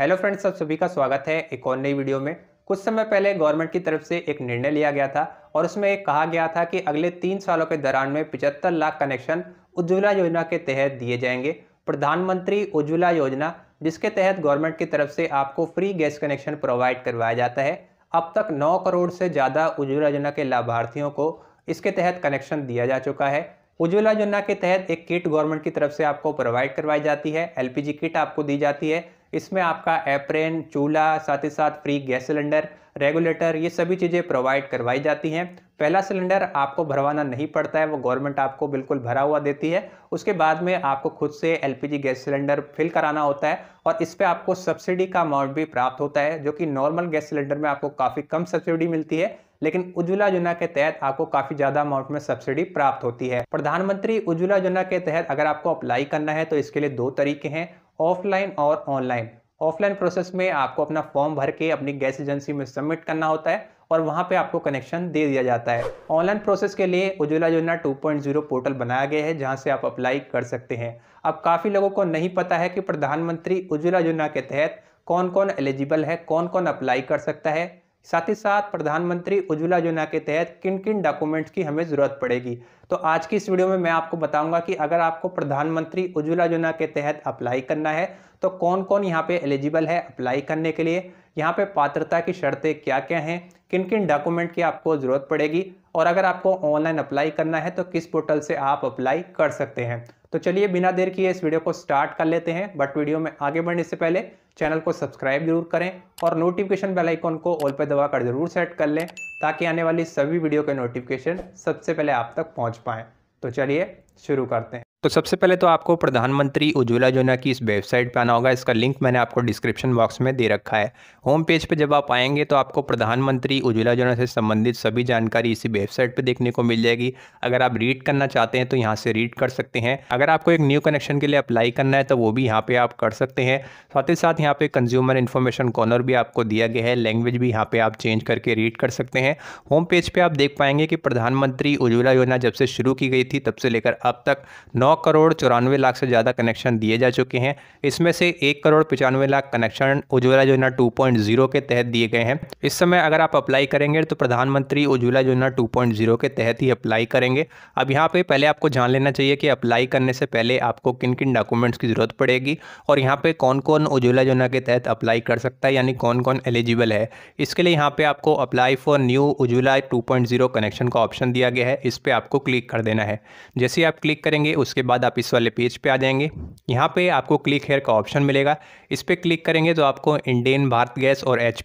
hello friends सब सभी का स्वागत है एक और नई वीडियो में कुछ समय पहले गवर्नमेंट की तरफ से एक निर्णय लिया गया था और उसमें एक कहा गया था कि अगले तीन सालों के दौरान में पिचहत्तर लाख कनेक्शन उज्ज्वला योजना के तहत दिए जाएंगे प्रधानमंत्री उज्ज्वला योजना जिसके तहत गवर्नमेंट की तरफ से आपको फ्री गैस कनेक्शन प्रोवाइड करवाया जाता है अब तक नौ करोड़ से ज़्यादा उज्ज्वला योजना के लाभार्थियों को इसके तहत कनेक्शन दिया जा चुका है उज्ज्वला योजना के तहत एक किट गवर्नमेंट की तरफ से आपको प्रोवाइड करवाई जाती है एलपीजी किट आपको दी जाती है इसमें आपका एप्रेन चूल्हा साथ ही साथ फ्री गैस सिलेंडर रेगुलेटर ये सभी चीज़ें प्रोवाइड करवाई जाती हैं पहला सिलेंडर आपको भरवाना नहीं पड़ता है वो गवर्नमेंट आपको बिल्कुल भरा हुआ देती है उसके बाद में आपको खुद से एलपीजी गैस सिलेंडर फिल कराना होता है और इस पर आपको सब्सिडी का अमाउंट भी प्राप्त होता है जो कि नॉर्मल गैस सिलेंडर में आपको काफ़ी कम सब्सिडी मिलती है लेकिन उज्ज्वला योजना के तहत आपको काफ़ी ज़्यादा अमाउंट में सब्सिडी प्राप्त होती है प्रधानमंत्री उज्ज्वला योजना के तहत अगर आपको अप्लाई करना है तो इसके लिए दो तरीके हैं ऑफलाइन और ऑनलाइन ऑफलाइन प्रोसेस में आपको अपना फॉर्म भर के अपनी गैस एजेंसी में सबमिट करना होता है और वहाँ पे आपको कनेक्शन दे दिया जाता है ऑनलाइन प्रोसेस के लिए उज्ज्वला योजना 2.0 पोर्टल बनाया गया है जहाँ से आप अप्लाई कर सकते हैं अब काफ़ी लोगों को नहीं पता है कि प्रधानमंत्री उज्ज्वला योजना के तहत कौन कौन एलिजिबल है कौन कौन अप्लाई कर सकता है साथ ही साथ प्रधानमंत्री उज्ज्वला योजना के तहत किन किन डॉक्यूमेंट्स की हमें ज़रूरत पड़ेगी तो आज की इस वीडियो में मैं आपको बताऊंगा कि अगर आपको प्रधानमंत्री उज्ज्वला योजना के तहत अप्लाई करना है तो कौन कौन यहाँ पे एलिजिबल है अप्लाई करने के लिए यहाँ पे पात्रता की शर्तें क्या क्या हैं किन किन डॉक्यूमेंट की आपको ज़रूरत पड़ेगी और अगर आपको ऑनलाइन अप्लाई करना है तो किस पोर्टल से आप अप्लाई कर सकते हैं तो चलिए बिना देर किए इस वीडियो को स्टार्ट कर लेते हैं बट वीडियो में आगे बढ़ने से पहले चैनल को सब्सक्राइब जरूर करें और नोटिफिकेशन बेल आइकॉन को ऑल पे दबाकर जरूर सेट कर लें ताकि आने वाली सभी वीडियो के नोटिफिकेशन सबसे पहले आप तक पहुंच पाएँ तो चलिए शुरू करते हैं तो सबसे पहले तो आपको प्रधानमंत्री उज्ज्वला योजना की इस वेबसाइट पर आना होगा इसका लिंक मैंने आपको डिस्क्रिप्शन बॉक्स में दे रखा है होम पेज पर पे जब आप आएंगे तो आपको प्रधानमंत्री उज्ज्वला योजना से संबंधित सभी जानकारी इसी वेबसाइट पर देखने को मिल जाएगी अगर आप रीड करना चाहते हैं तो यहाँ से रीड कर सकते हैं अगर आपको एक न्यू कनेक्शन के लिए अप्लाई करना है तो वो भी यहाँ पर आप कर सकते हैं साथ ही साथ यहाँ पर कंज्यूमर इन्फॉर्मेशन कॉर्नर भी आपको दिया गया है लैंग्वेज भी यहाँ पर आप चेंज करके रीड कर सकते हैं होम पेज पर आप देख पाएंगे कि प्रधानमंत्री उज्ज्वला योजना जब से शुरू की गई थी तब से लेकर अब तक नौ करोड़ चौरानवे लाख से ज़्यादा कनेक्शन दिए जा चुके हैं इसमें से एक करोड़ पचानवे लाख कनेक्शन उज्ज्वला योजना 2.0 के तहत दिए गए हैं इस समय अगर आप अप्लाई करेंगे तो प्रधानमंत्री उज्ज्वला योजना 2.0 के तहत ही अप्लाई करेंगे अब यहाँ पे पहले आपको जान लेना चाहिए कि अप्लाई करने से पहले आपको किन किन डॉक्यूमेंट्स की ज़रूरत पड़ेगी और यहाँ पर कौन कौन उज्ज्वला योजना के तहत अप्लाई कर सकता है यानी कौन कौन एलिजिबल है इसके लिए यहाँ पर आपको apply for new Ujjwala two connection का ऑप्शन दिया गया है इस पर आपको क्लिक कर देना है जैसे आप क्लिक करेंगे उसके बाद आप इस वाले पेज पे आ जाएंगे यहाँ पे आपको क्लिक हेयर का ऑप्शन मिलेगा इस पर क्लिक करेंगे तो आपको इंडेन भारत गैस और एच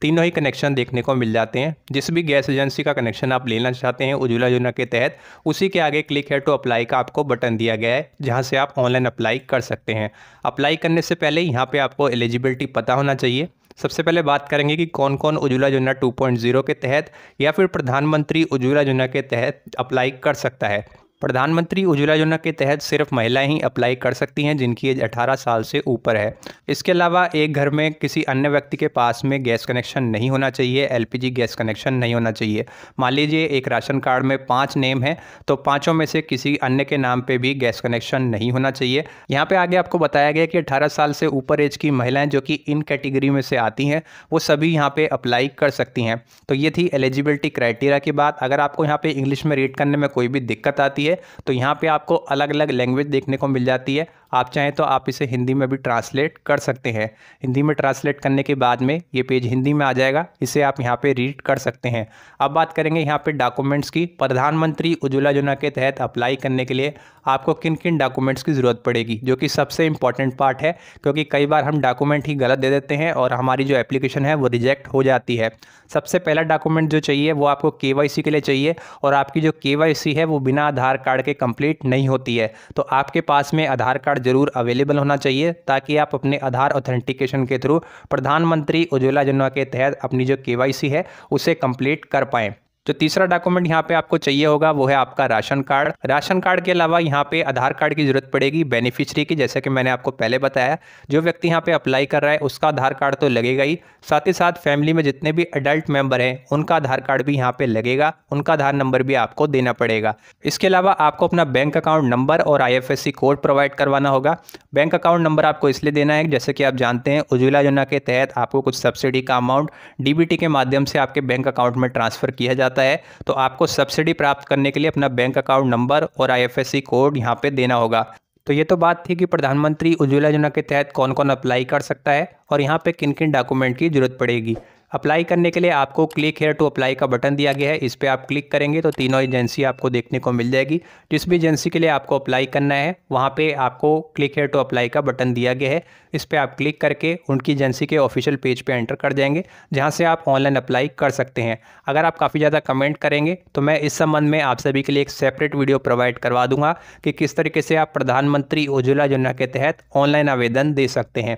तीनों ही कनेक्शन देखने को मिल जाते हैं जिस भी गैस एजेंसी का कनेक्शन आप लेना चाहते हैं उज्ज्वला योजना के तहत उसी के आगे क्लिक हेयर टू अप्लाई का आपको बटन दिया गया है जहाँ से आप ऑनलाइन अप्लाई कर सकते हैं अप्लाई करने से पहले यहाँ पर आपको एलिजिबिलिटी पता होना चाहिए सबसे पहले बात करेंगे कि कौन कौन उज्ज्वला योजना 2.0 के तहत या फिर प्रधानमंत्री उज्ज्वला योजना के तहत अप्लाई कर सकता है प्रधानमंत्री उज्ज्वला योजना के तहत सिर्फ महिलाएं ही अप्लाई कर सकती हैं जिनकी एज 18 साल से ऊपर है इसके अलावा एक घर में किसी अन्य व्यक्ति के पास में गैस कनेक्शन नहीं होना चाहिए एलपीजी गैस कनेक्शन नहीं होना चाहिए मान लीजिए एक राशन कार्ड में पाँच नेम है तो पाँचों में से किसी अन्य के नाम पर भी गैस कनेक्शन नहीं होना चाहिए यहाँ पर आगे आपको बताया गया कि अठारह साल से ऊपर एज की महिलाएँ जो कि इन कैटेगरी में से आती हैं वो सभी यहाँ पर अप्लाई कर सकती हैं तो ये थी एलिजिबिलिटी क्राइटेरिया की बात अगर आपको यहाँ पर इंग्लिश में रीड करने में कोई भी दिक्कत आती है तो यहाँ पे आपको अलग अलग लैंग्वेज देखने को मिल जाती है आप चाहें तो आप इसे हिंदी में भी ट्रांसलेट कर सकते हैं हिंदी में ट्रांसलेट करने के बाद में ये पेज हिंदी में आ जाएगा इसे आप यहाँ पे रीड कर सकते हैं अब बात करेंगे यहाँ पे डॉक्यूमेंट्स की प्रधानमंत्री उज्ज्वला योजना के तहत अप्लाई करने के लिए आपको किन किन डॉक्यूमेंट्स की ज़रूरत पड़ेगी जो कि सबसे इंपॉर्टेंट पार्ट है क्योंकि कई बार हम डॉक्यूमेंट ही गलत दे देते हैं और हमारी जो एप्लीकेशन है वो रिजेक्ट हो जाती है सबसे पहला डॉक्यूमेंट जो चाहिए वो आपको के के लिए चाहिए और आपकी जो के है वो बिना आधार कार्ड के कम्प्लीट नहीं होती है तो आपके पास में आधार कार्ड ज़रूर अवेलेबल होना चाहिए ताकि आप अपने आधार ऑथेंटिकेशन के थ्रू प्रधानमंत्री उज्ज्वला योजना के तहत अपनी जो के है उसे कंप्लीट कर पाएँ जो तीसरा डॉक्यूमेंट यहाँ पे आपको चाहिए होगा वो है आपका राशन कार्ड राशन कार्ड के अलावा यहाँ पे आधार कार्ड की जरूरत पड़ेगी बेनिफिशियरी की जैसे कि मैंने आपको पहले बताया जो व्यक्ति यहाँ पे अप्लाई कर रहा है उसका आधार कार्ड तो लगेगा ही साथ ही साथ फैमिली में जितने भी अडल्ट मेंबर हैं उनका आधार कार्ड भी यहाँ पे लगेगा उनका आधार नंबर भी आपको देना पड़ेगा इसके अलावा आपको अपना बैंक अकाउंट नंबर और आई कोड प्रोवाइड करवाना होगा बैंक अकाउंट नंबर आपको इसलिए देना है जैसे कि आप जानते हैं उज्ज्वला योजना के तहत आपको कुछ सब्सिडी का अमाउंट डीबीटी के माध्यम से आपके बैंक अकाउंट में ट्रांसफर किया जाता जाता है तो आपको सब्सिडी प्राप्त करने के लिए अपना बैंक अकाउंट नंबर और आई कोड यहाँ पर देना होगा तो ये तो बात थी कि प्रधानमंत्री उज्ज्वला योजना के तहत कौन कौन अप्लाई कर सकता है और यहाँ पे किन किन डॉक्यूमेंट की जरूरत पड़ेगी अप्लाई करने के लिए आपको क्लिक हेयर टू अप्लाई का बटन दिया गया है इस पर आप क्लिक करेंगे तो तीनों एजेंसी आपको देखने को मिल जाएगी जिस भी एजेंसी के लिए आपको अप्लाई करना है वहाँ पे आपको क्लिक हेयर टू अप्लाई का बटन दिया गया है इस पर आप क्लिक करके उनकी एजेंसी के ऑफिशियल पेज पर पे एंटर कर जाएंगे जहाँ से आप ऑनलाइन अप्लाई कर सकते हैं अगर आप काफ़ी ज़्यादा कमेंट करेंगे तो मैं इस संबंध में आप सभी के लिए एक सेपरेट वीडियो प्रोवाइड करवा दूंगा कि किस तरीके से आप प्रधानमंत्री उज्ज्वला योजना के तहत ऑनलाइन आवेदन दे सकते हैं